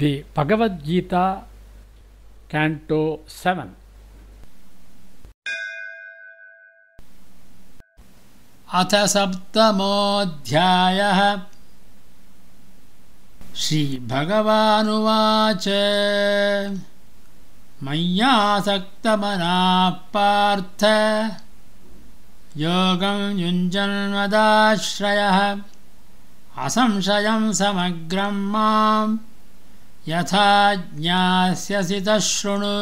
दि Bhagavad Gita canto सवन् अथ सप्तमोऽध्यायः श्रीभगवानुवाच पार्थ योगं युञ्जन्मदाश्रयः असंशयं समग्रं माम् यथा तशृणु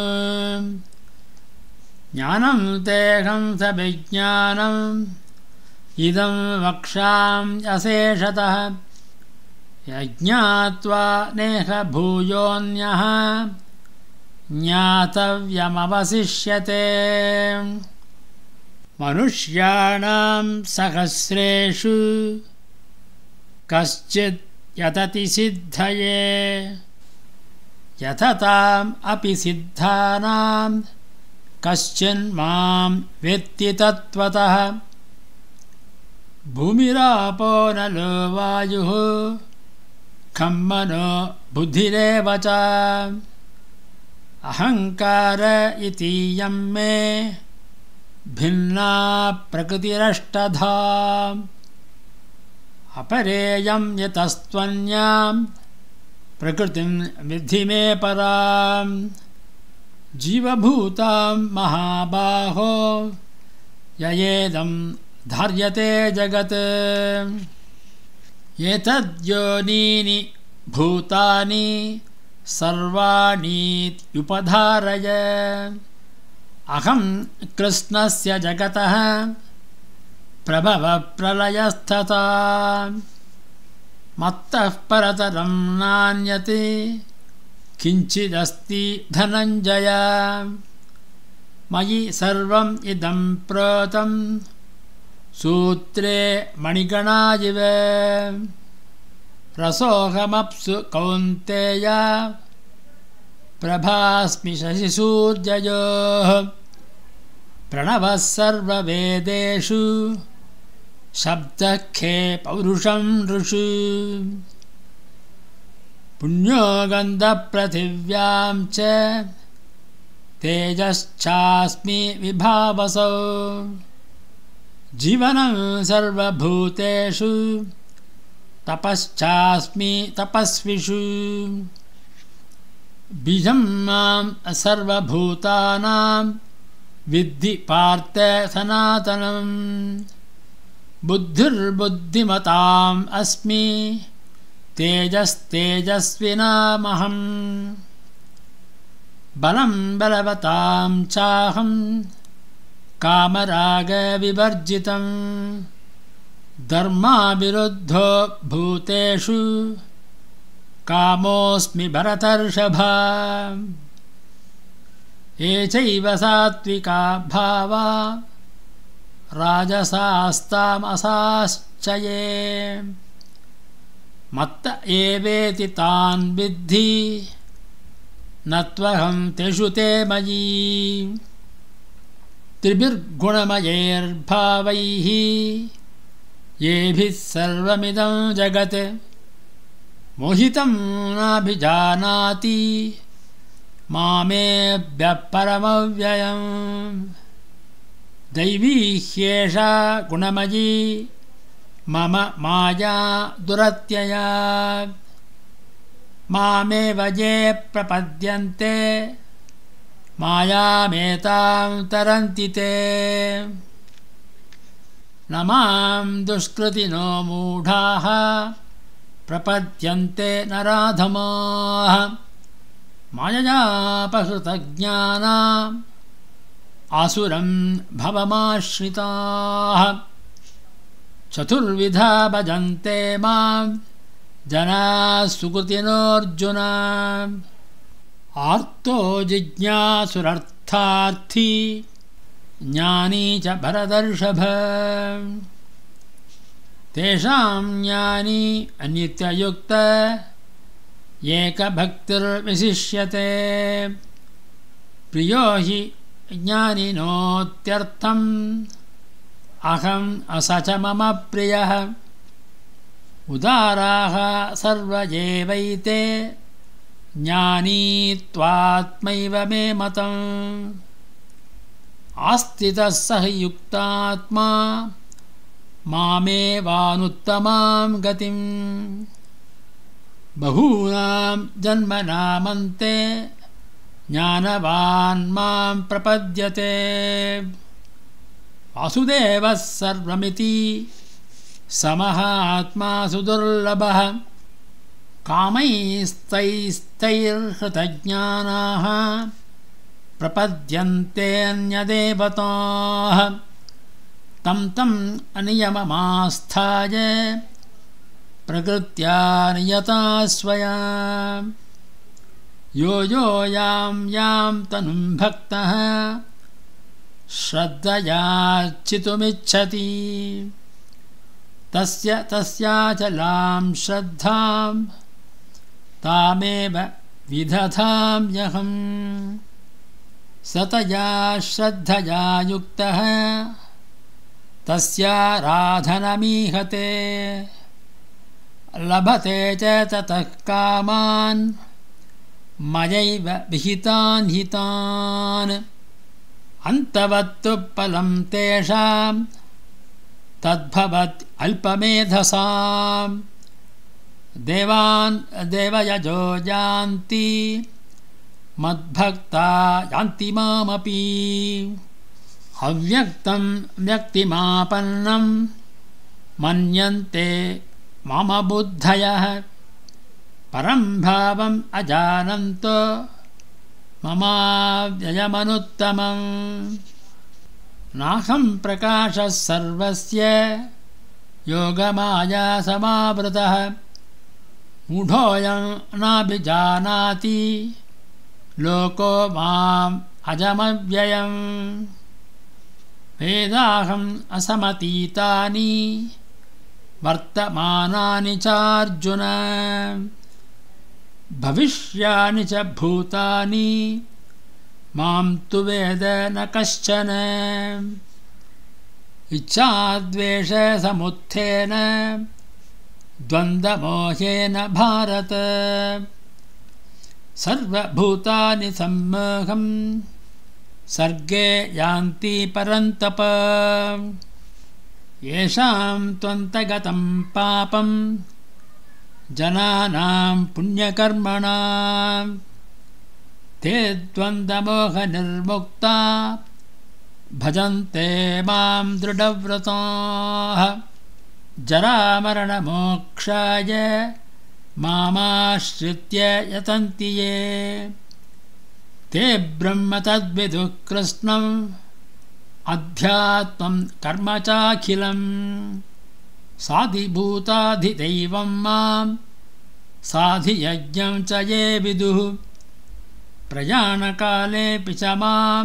ज्ञानं तेहं स विज्ञानम् इदं वक्षाम् अशेषतः यज्ञात्वा भूयोऽन्यः ज्ञातव्यमवशिष्यते मनुष्याणां सहस्रेषु कश्चित् सिद्धये यथताम् अपि सिद्धानां कश्चिन् मां तत्त्वतः भूमिरापो नलो वायुः खं मनो बुद्धिरेव च अहङ्कार यं मे भिन्ना प्रकृतिरष्टधा अपरेयं यतस्त्वन्यां। प्रकृतिं विद्धि मे परां जीवभूतां महाबाहो ययेदं धार्यते जगत् एतद्योनीनि भूतानि सर्वाणीत्युपधारय अहं कृष्णस्य जगतः प्रभवप्रलयस्तताम् मत्तः परतरं नान्यते किञ्चिदस्ति धनञ्जय मयि सर्वम् इदं प्रोतं सूत्रे मणिगणायिव रसोऽहमप्सु कौन्तेया प्रभास्मि शशिसूर्ययोः प्रणवः सर्ववेदेषु शब्दखे पौरुषं ऋषि पुण्यो गन्धपृथिव्यां च तेजश्चास्मि विभावसौ जीवनं सर्वभूतेषु तपश्चास्मि तपस्विषु बीजं मां सर्वभूतानां विद्धि सनातनम् बुद्धिर्बुद्धिमताम् अस्मि तेजस्तेजस्विनामहम् बलं बलवतां चाहं कामरागविवर्जितं धर्माविरुद्धो भूतेषु कामोऽस्मि ये चैव सात्विका भावा राजसास्तामसाश्चये मत्त एवेति तान् विद्धि न त्वहं त्रिषु ते मयि त्रिभिर्गुणमयेर्भावैः येभिः सर्वमिदं जगत् मोहितं नाभिजानाति मामेव्यपरमव्ययम् दैवी ह्येषा गुणमयी मम माया दुरत्यया मामेवजे प्रपद्यन्ते मायामेतां तरन्ति ते न मां दुष्कृतिनो मूढाः प्रपद्यन्ते न राधमाः आसुरं भवमाश्रिताः चतुर्विधा भजन्ते मां जनाः सुकृतिनोऽर्जुन आर्तो जिज्ञासुरर्थार्थी ज्ञानी च भरदर्षभ तेषां ज्ञानी अनित्ययुक्त एकभक्तिर्विशिष्यते प्रियो हि ज्ञानिनोत्यर्थम् अहम् अस च मम प्रियः उदाराः सर्वजेवैते ज्ञानीत्वात्मैव मे मतम् आस्तितः सह युक्तात्मा मामेवानुत्तमां गतिम् बहूनां जन्मनामन्ते ज्ञानवान् मां प्रपद्यते वासुदेवः सर्वमिति समः आत्मा सुदुर्लभः कामैस्तैस्तैर्हृतज्ञानाः अन्यदेवताः तं तम् अनियममास्थाय प्रकृत्या नियता स्वया यो यो यां यां तनुं भक्तः श्रद्धयार्चितुमिच्छति तस्य तस्याचलां श्रद्धां तामेव विदधाम्यहं सतया श्रद्धया युक्तः तस्याराधनमीहते लभते च ततः कामान् मयैव विहितान् हितान् तेषां तद्भवत् अल्पमेधसां देवान् देवयजो यान्ति मद्भक्ता यान्ति मामपि अव्यक्तं व्यक्तिमापन्नं मन्यन्ते मम बुद्धयः परं भावम् अजानन्तो ममाव्ययमनुत्तमम् नाहं प्रकाशः सर्वस्य योगमायासमावृतः मूढोऽयं नाभिजानाति लोको माम् अजमव्ययम् वेदाहम् असमतीतानि वर्तमानानि चार्जुन भविष्याणि च भूतानि मां तु वेद न कश्चन इच्छाद्वेषसमुत्थेन द्वन्द्वमोहेन भारत सर्वभूतानि सम्मोहं सर्गे यान्ति परन्तप येषां त्वन्तगतं पापं जनानां पुण्यकर्मणा ते द्वन्द्वमोहनिर्मुक्ता भजन्ते मां दृढव्रताः जरामरणमोक्षाय मामाश्रित्य यतन्ति ये ते ब्रह्म तद्विदुः कृष्णम् अध्यात्मं कर्म चाखिलम् साधिभूताधिदैवं मां साधियज्ञं च ये विदुः प्रयाणकालेऽपि च मां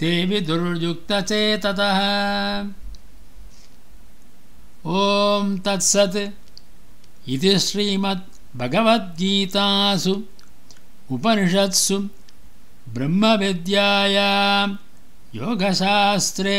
ते विदुर्युक्तचेततः ॐ तत्सत् इति श्रीमद्भगवद्गीतासु उपनिषत्सु ब्रह्मविद्यायां योगशास्त्रे